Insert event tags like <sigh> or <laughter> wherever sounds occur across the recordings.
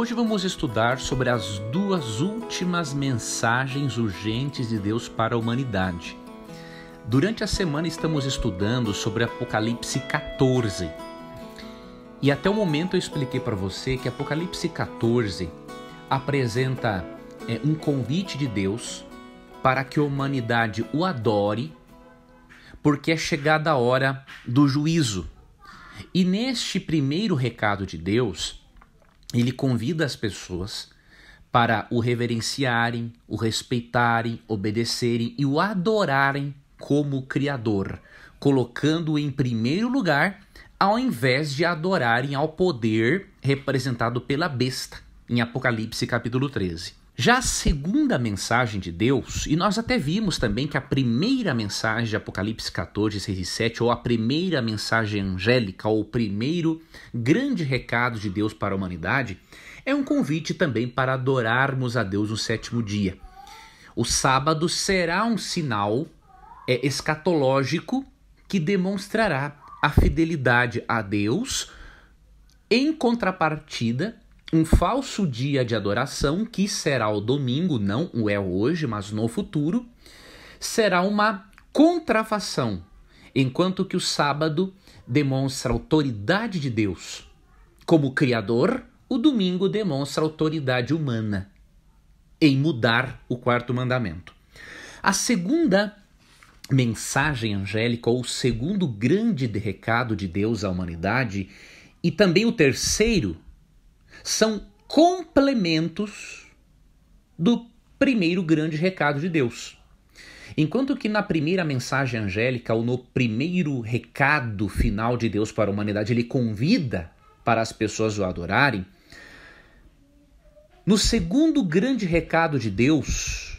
Hoje vamos estudar sobre as duas últimas mensagens urgentes de Deus para a humanidade. Durante a semana estamos estudando sobre Apocalipse 14. E até o momento eu expliquei para você que Apocalipse 14 apresenta é, um convite de Deus para que a humanidade o adore, porque é chegada a hora do juízo. E neste primeiro recado de Deus, ele convida as pessoas para o reverenciarem, o respeitarem, obedecerem e o adorarem como Criador, colocando-o em primeiro lugar, ao invés de adorarem ao poder representado pela besta, em Apocalipse capítulo 13. Já a segunda mensagem de Deus, e nós até vimos também que a primeira mensagem de Apocalipse 14, 6 e 7, ou a primeira mensagem angélica, ou o primeiro grande recado de Deus para a humanidade, é um convite também para adorarmos a Deus no sétimo dia. O sábado será um sinal é, escatológico que demonstrará a fidelidade a Deus em contrapartida um falso dia de adoração, que será o domingo, não o é hoje, mas no futuro, será uma contrafação, enquanto que o sábado demonstra a autoridade de Deus. Como Criador, o domingo demonstra a autoridade humana em mudar o quarto mandamento. A segunda mensagem angélica, ou o segundo grande recado de Deus à humanidade, e também o terceiro são complementos do primeiro grande recado de Deus. Enquanto que na primeira mensagem angélica, ou no primeiro recado final de Deus para a humanidade, ele convida para as pessoas o adorarem, no segundo grande recado de Deus,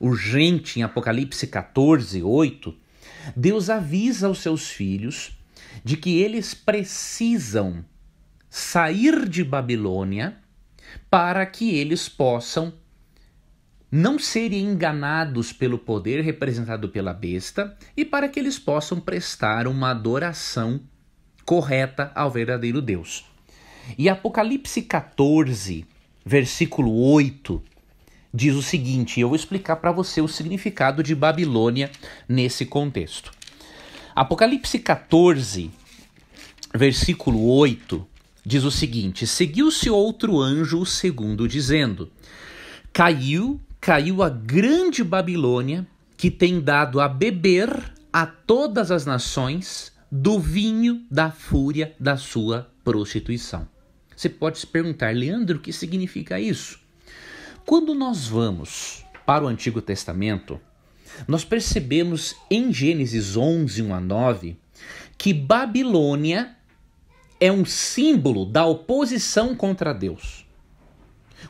urgente em Apocalipse 14, 8, Deus avisa aos seus filhos de que eles precisam sair de Babilônia para que eles possam não serem enganados pelo poder representado pela besta e para que eles possam prestar uma adoração correta ao verdadeiro Deus. E Apocalipse 14, versículo 8, diz o seguinte: eu vou explicar para você o significado de Babilônia nesse contexto. Apocalipse 14, versículo 8, diz o seguinte: Seguiu-se outro anjo, o segundo, dizendo: Caiu, caiu a grande Babilônia, que tem dado a beber a todas as nações do vinho da fúria da sua prostituição. Você pode se perguntar, Leandro, o que significa isso? Quando nós vamos para o Antigo Testamento, nós percebemos em Gênesis 11, 1 a 9, que Babilônia é um símbolo da oposição contra Deus.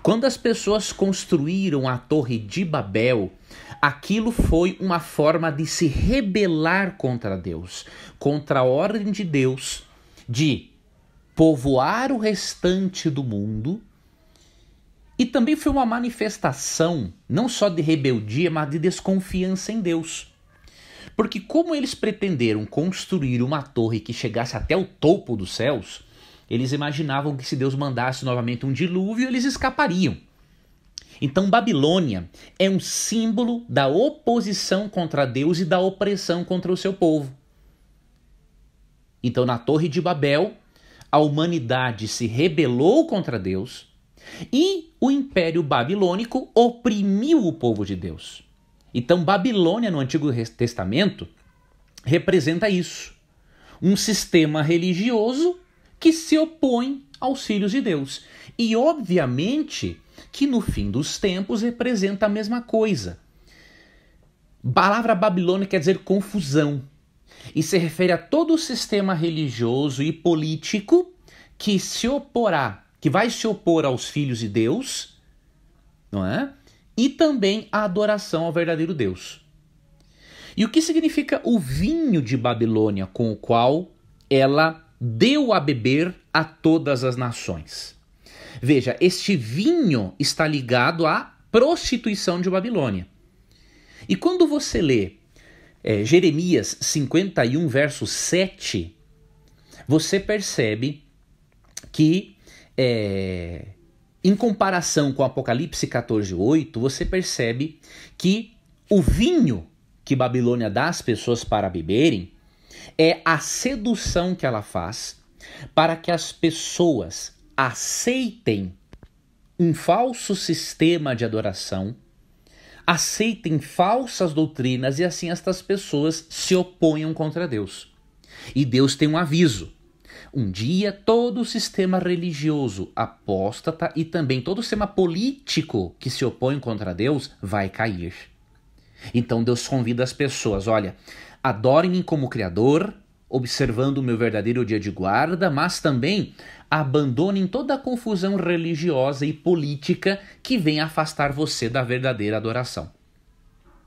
Quando as pessoas construíram a Torre de Babel, aquilo foi uma forma de se rebelar contra Deus, contra a ordem de Deus de povoar o restante do mundo. E também foi uma manifestação não só de rebeldia, mas de desconfiança em Deus. Porque, como eles pretenderam construir uma torre que chegasse até o topo dos céus, eles imaginavam que se Deus mandasse novamente um dilúvio, eles escapariam. Então, Babilônia é um símbolo da oposição contra Deus e da opressão contra o seu povo. Então, na Torre de Babel, a humanidade se rebelou contra Deus e o Império Babilônico oprimiu o povo de Deus. Então, Babilônia no Antigo Testamento representa isso: um sistema religioso que se opõe aos filhos de Deus. E, obviamente, que no fim dos tempos representa a mesma coisa. Palavra Babilônia quer dizer confusão e se refere a todo o sistema religioso e político que se oporá, que vai se opor aos filhos de Deus, não é? e também a adoração ao verdadeiro Deus. E o que significa o vinho de Babilônia com o qual ela deu a beber a todas as nações? Veja, este vinho está ligado à prostituição de Babilônia. E quando você lê é, Jeremias 51, verso 7, você percebe que é, em comparação com Apocalipse 14:8, você percebe que o vinho que Babilônia dá às pessoas para beberem é a sedução que ela faz para que as pessoas aceitem um falso sistema de adoração, aceitem falsas doutrinas e assim estas pessoas se oponham contra Deus. E Deus tem um aviso. Um dia, todo o sistema religioso apóstata e também todo o sistema político que se opõe contra Deus vai cair. Então Deus convida as pessoas: olha, adorem-me como Criador, observando o meu verdadeiro dia de guarda, mas também abandonem toda a confusão religiosa e política que vem afastar você da verdadeira adoração.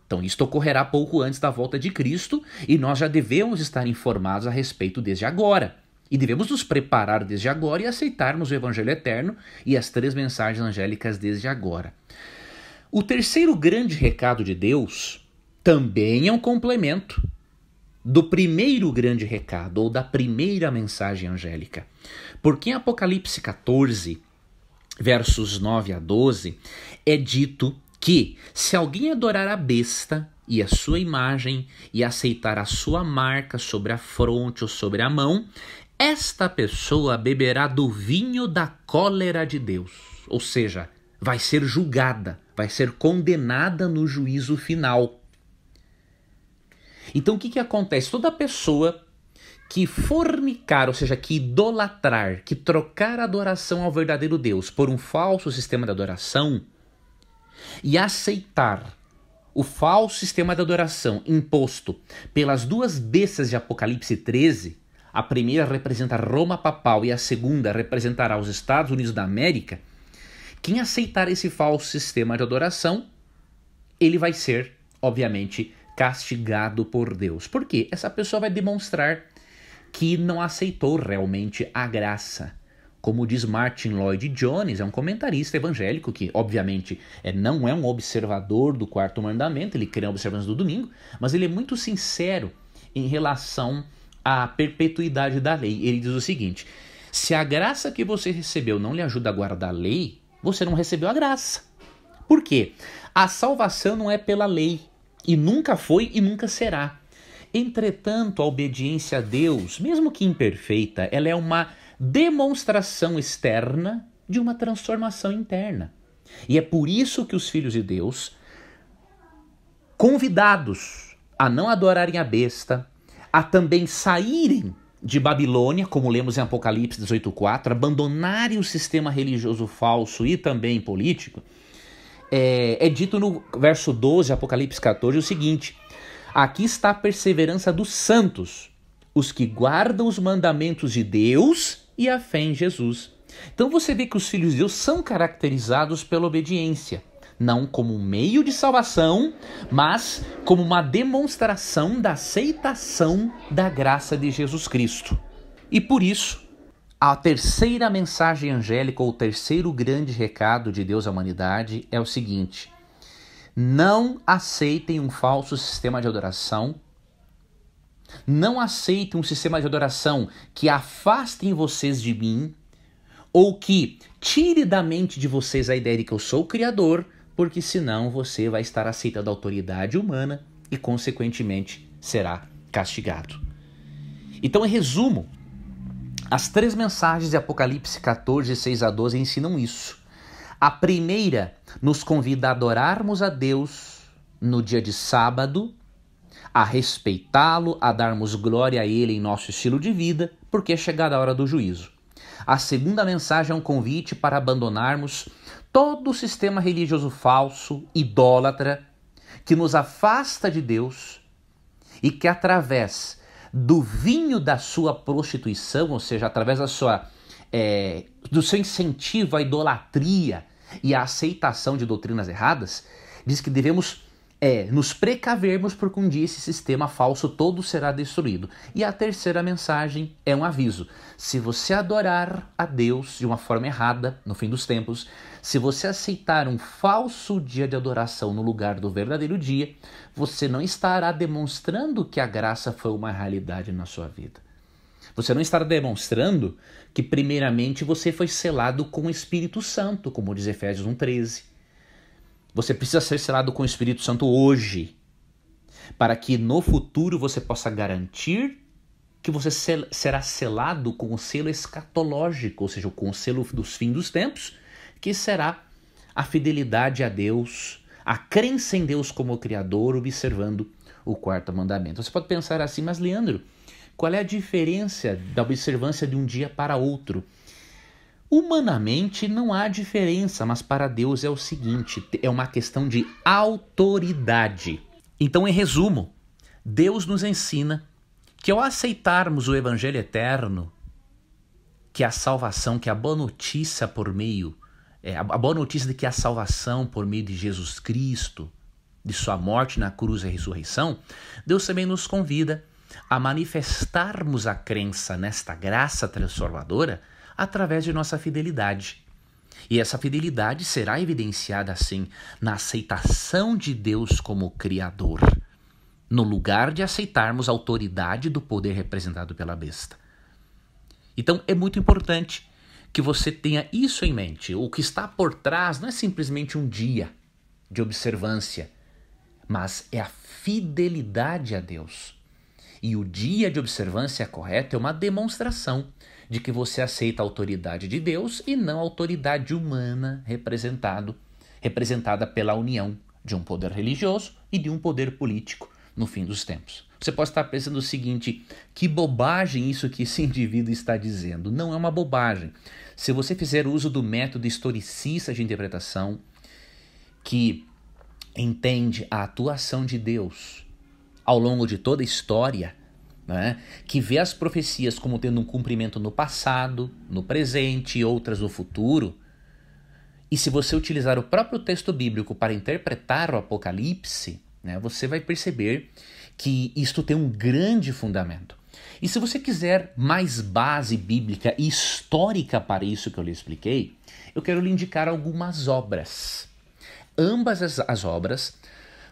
Então, isto ocorrerá pouco antes da volta de Cristo e nós já devemos estar informados a respeito desde agora. E devemos nos preparar desde agora e aceitarmos o Evangelho eterno e as três mensagens angélicas desde agora. O terceiro grande recado de Deus também é um complemento do primeiro grande recado ou da primeira mensagem angélica. Porque em Apocalipse 14, versos 9 a 12, é dito que se alguém adorar a besta e a sua imagem e aceitar a sua marca sobre a fronte ou sobre a mão, esta pessoa beberá do vinho da cólera de Deus, ou seja, vai ser julgada, vai ser condenada no juízo final. Então o que, que acontece? Toda pessoa que fornicar, ou seja, que idolatrar, que trocar a adoração ao verdadeiro Deus por um falso sistema de adoração e aceitar o falso sistema de adoração imposto pelas duas bestas de Apocalipse 13, a primeira representa Roma papal e a segunda representará os Estados Unidos da América, quem aceitar esse falso sistema de adoração, ele vai ser, obviamente, castigado por Deus. Por quê? Essa pessoa vai demonstrar que não aceitou realmente a graça. Como diz Martin Lloyd Jones, é um comentarista evangélico que, obviamente, é, não é um observador do quarto mandamento, ele crê na observância do domingo, mas ele é muito sincero em relação a perpetuidade da lei. Ele diz o seguinte: se a graça que você recebeu não lhe ajuda a guardar a lei, você não recebeu a graça. Por quê? A salvação não é pela lei, e nunca foi e nunca será. Entretanto, a obediência a Deus, mesmo que imperfeita, ela é uma demonstração externa de uma transformação interna. E é por isso que os filhos de Deus, convidados a não adorarem a besta, a também saírem de Babilônia, como lemos em Apocalipse 18:4, abandonarem o sistema religioso falso e também político, é, é dito no verso 12, Apocalipse 14, o seguinte: Aqui está a perseverança dos santos, os que guardam os mandamentos de Deus e a fé em Jesus. Então você vê que os filhos de Deus são caracterizados pela obediência não como meio de salvação, mas como uma demonstração da aceitação da graça de Jesus Cristo. E por isso, a terceira mensagem angélica, ou o terceiro grande recado de Deus à humanidade é o seguinte: não aceitem um falso sistema de adoração. Não aceitem um sistema de adoração que afaste vocês de mim, ou que tire da mente de vocês a ideia de que eu sou o Criador, porque senão você vai estar aceita da autoridade humana e, consequentemente, será castigado. Então, em resumo, as três mensagens de Apocalipse 14, 6 a 12 ensinam isso. A primeira nos convida a adorarmos a Deus no dia de sábado, a respeitá-lo, a darmos glória a Ele em nosso estilo de vida, porque é chegada a hora do juízo. A segunda mensagem é um convite para abandonarmos todo o sistema religioso falso, idólatra, que nos afasta de Deus e que através do vinho da sua prostituição, ou seja, através da sua é, do seu incentivo à idolatria e à aceitação de doutrinas erradas, diz que devemos é nos precavermos porque um dia esse sistema falso todo será destruído. E a terceira mensagem é um aviso. Se você adorar a Deus de uma forma errada no fim dos tempos, se você aceitar um falso dia de adoração no lugar do verdadeiro dia, você não estará demonstrando que a graça foi uma realidade na sua vida. Você não estará demonstrando que, primeiramente, você foi selado com o Espírito Santo, como diz Efésios 1,13 você precisa ser selado com o Espírito Santo hoje, para que no futuro você possa garantir que você sel será selado com o selo escatológico, ou seja, com o selo dos fins dos tempos, que será a fidelidade a Deus, a crença em Deus como Criador, observando o quarto mandamento. Você pode pensar assim, mas Leandro, qual é a diferença da observância de um dia para outro? Humanamente não há diferença, mas para Deus é o seguinte: é uma questão de autoridade. Então, em resumo, Deus nos ensina que ao aceitarmos o Evangelho eterno, que a salvação, que a boa notícia por meio, é, a boa notícia de que a salvação por meio de Jesus Cristo, de sua morte na cruz e ressurreição, Deus também nos convida a manifestarmos a crença nesta graça transformadora através de nossa fidelidade. E essa fidelidade será evidenciada assim na aceitação de Deus como Criador, no lugar de aceitarmos a autoridade do poder representado pela besta. Então é muito importante que você tenha isso em mente. O que está por trás não é simplesmente um dia de observância, mas é a fidelidade a Deus e o dia de observância correta é uma demonstração de que você aceita a autoridade de Deus e não a autoridade humana representado, representada pela união de um poder religioso e de um poder político no fim dos tempos. Você pode estar pensando o seguinte: que bobagem isso que esse <laughs> indivíduo está dizendo. Não é uma bobagem. Se você fizer uso do método historicista de interpretação, que entende a atuação de Deus ao longo de toda a história, né, que vê as profecias como tendo um cumprimento no passado, no presente e outras no futuro, e se você utilizar o próprio texto bíblico para interpretar o Apocalipse, né, você vai perceber que isto tem um grande fundamento. E se você quiser mais base bíblica e histórica para isso que eu lhe expliquei, eu quero lhe indicar algumas obras. Ambas as, as obras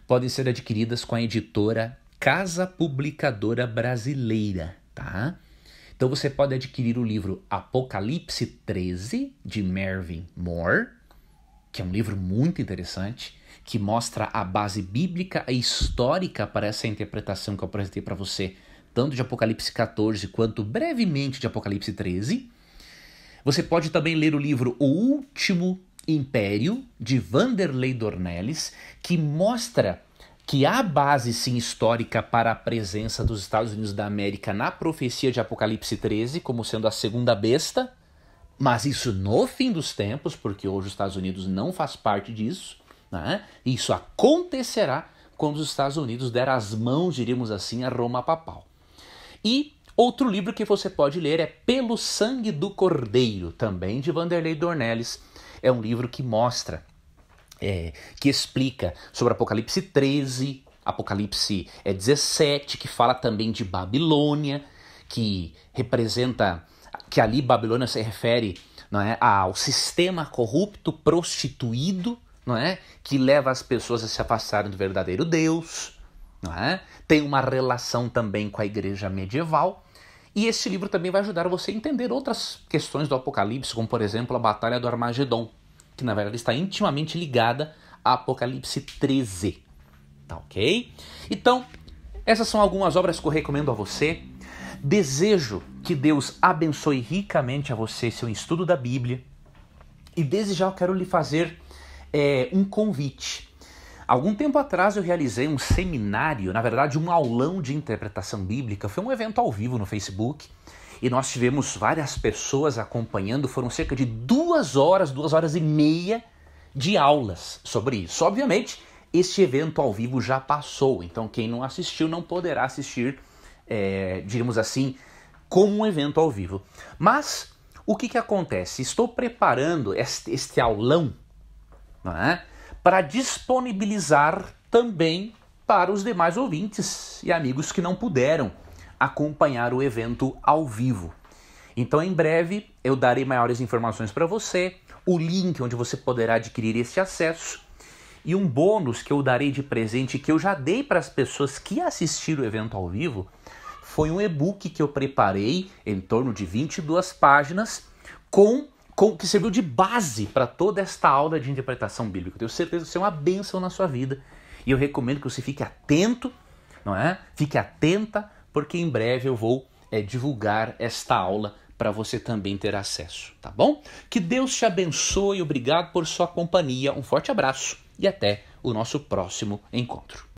podem ser adquiridas com a editora Casa Publicadora Brasileira, tá? Então você pode adquirir o livro Apocalipse 13 de Mervyn Moore, que é um livro muito interessante, que mostra a base bíblica e histórica para essa interpretação que eu apresentei para você, tanto de Apocalipse 14 quanto brevemente de Apocalipse 13. Você pode também ler o livro O Último Império de Vanderlei Dornelles, que mostra que há base sim histórica para a presença dos Estados Unidos da América na profecia de Apocalipse 13 como sendo a segunda besta, mas isso no fim dos tempos, porque hoje os Estados Unidos não faz parte disso, né? isso acontecerá quando os Estados Unidos der as mãos, diríamos assim, a Roma papal. E outro livro que você pode ler é Pelo Sangue do Cordeiro, também de Vanderlei Dornelles. É um livro que mostra é, que explica sobre Apocalipse 13, Apocalipse 17, é, que fala também de Babilônia, que representa, que ali Babilônia se refere não é, ao sistema corrupto, prostituído, não é, que leva as pessoas a se afastarem do verdadeiro Deus, não é? Tem uma relação também com a igreja medieval. E esse livro também vai ajudar você a entender outras questões do Apocalipse, como por exemplo a Batalha do Armagedon, que na verdade está intimamente ligada a Apocalipse 13. Tá ok? Então, essas são algumas obras que eu recomendo a você. Desejo que Deus abençoe ricamente a você seu estudo da Bíblia. E desde já eu quero lhe fazer é, um convite. Algum tempo atrás eu realizei um seminário, na verdade, um aulão de interpretação bíblica. Foi um evento ao vivo no Facebook e nós tivemos várias pessoas acompanhando, foram cerca de duas horas, duas horas e meia de aulas sobre isso. Obviamente, este evento ao vivo já passou, então quem não assistiu não poderá assistir, é, digamos assim, como um evento ao vivo. Mas o que, que acontece? Estou preparando este, este aulão é? para disponibilizar também para os demais ouvintes e amigos que não puderam acompanhar o evento ao vivo. Então, em breve, eu darei maiores informações para você, o link onde você poderá adquirir esse acesso e um bônus que eu darei de presente que eu já dei para as pessoas que assistiram o evento ao vivo foi um e-book que eu preparei em torno de 22 páginas com, com que serviu de base para toda esta aula de interpretação bíblica. tenho certeza que isso é uma bênção na sua vida e eu recomendo que você fique atento, não é? Fique atenta porque em breve eu vou é, divulgar esta aula para você também ter acesso, tá bom? Que Deus te abençoe, obrigado por sua companhia, um forte abraço e até o nosso próximo encontro.